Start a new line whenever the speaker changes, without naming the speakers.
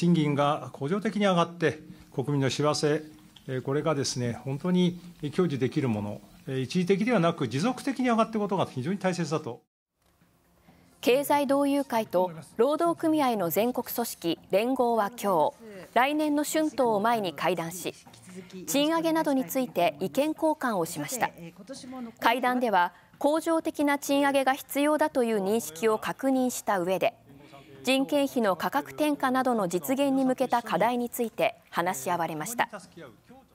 賃金が恒常的に上がって、国民の幸せ、これがですね、本当に享受できるもの、一時的ではなく、持続的に上がっていくことが非常に大切だと。
経済同友会と労働組合の全国組織連合は今日来年の春闘を前に会談し賃上げなどについて意見交換をしました会談では恒常的な賃上げが必要だという認識を確認した上で人件費の価格転嫁などの実現に向けた課題について話し合われました。